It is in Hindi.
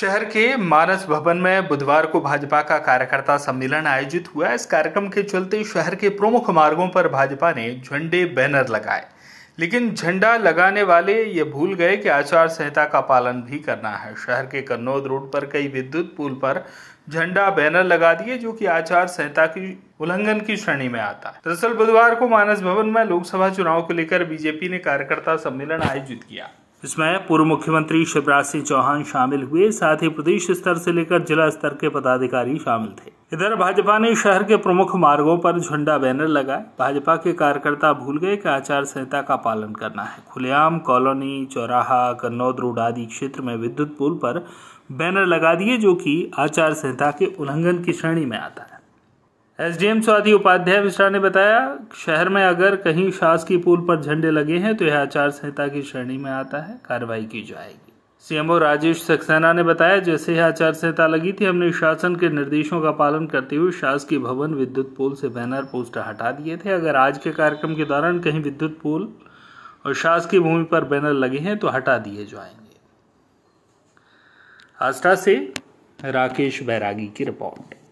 शहर के मानस भवन में बुधवार को भाजपा का कार्यकर्ता सम्मेलन आयोजित हुआ इस कार्यक्रम के चलते शहर के प्रमुख मार्गों पर भाजपा ने झंडे बैनर लगाए लेकिन झंडा लगाने वाले ये भूल गए कि आचार संहिता का पालन भी करना है शहर के कन्नौद रोड पर कई विद्युत पुल पर झंडा बैनर लगा दिए जो कि आचार संहिता की उल्लंघन की श्रेणी में आता है दरअसल बुधवार को मानस भवन में लोकसभा चुनाव को लेकर बीजेपी ने कार्यकर्ता सम्मेलन आयोजित किया इसमें पूर्व मुख्यमंत्री शिवराज सिंह चौहान शामिल हुए साथ ही प्रदेश स्तर से लेकर जिला स्तर के पदाधिकारी शामिल थे इधर भाजपा ने शहर के प्रमुख मार्गों पर झंडा बैनर लगाए भाजपा के कार्यकर्ता भूल गए कि आचार संहिता का पालन करना है खुलेआम कॉलोनी चौराहा कन्नौद रोड आदि क्षेत्र में विद्युत पुल पर बैनर लगा दिए जो कि आचार संहिता के उल्लंघन की श्रेणी में आता है एसडीएम स्वाति उपाध्याय मिश्रा ने बताया शहर में अगर कहीं शासकीय पुल पर झंडे लगे हैं तो यह आचार संहिता की श्रेणी में आता है कार्रवाई की जाएगी सीएमओ राजेश सक्सेना ने बताया जैसे ही आचार संहिता लगी थी हमने शासन के निर्देशों का पालन करते हुए शासकीय भवन विद्युत पोल से बैनर पोस्टर हटा दिए थे अगर आज के कार्यक्रम के दौरान कहीं विद्युत पोल और शासकीय भूमि पर बैनर लगे हैं तो हटा दिए जाएंगे आस्था से राकेश बैरागी की रिपोर्ट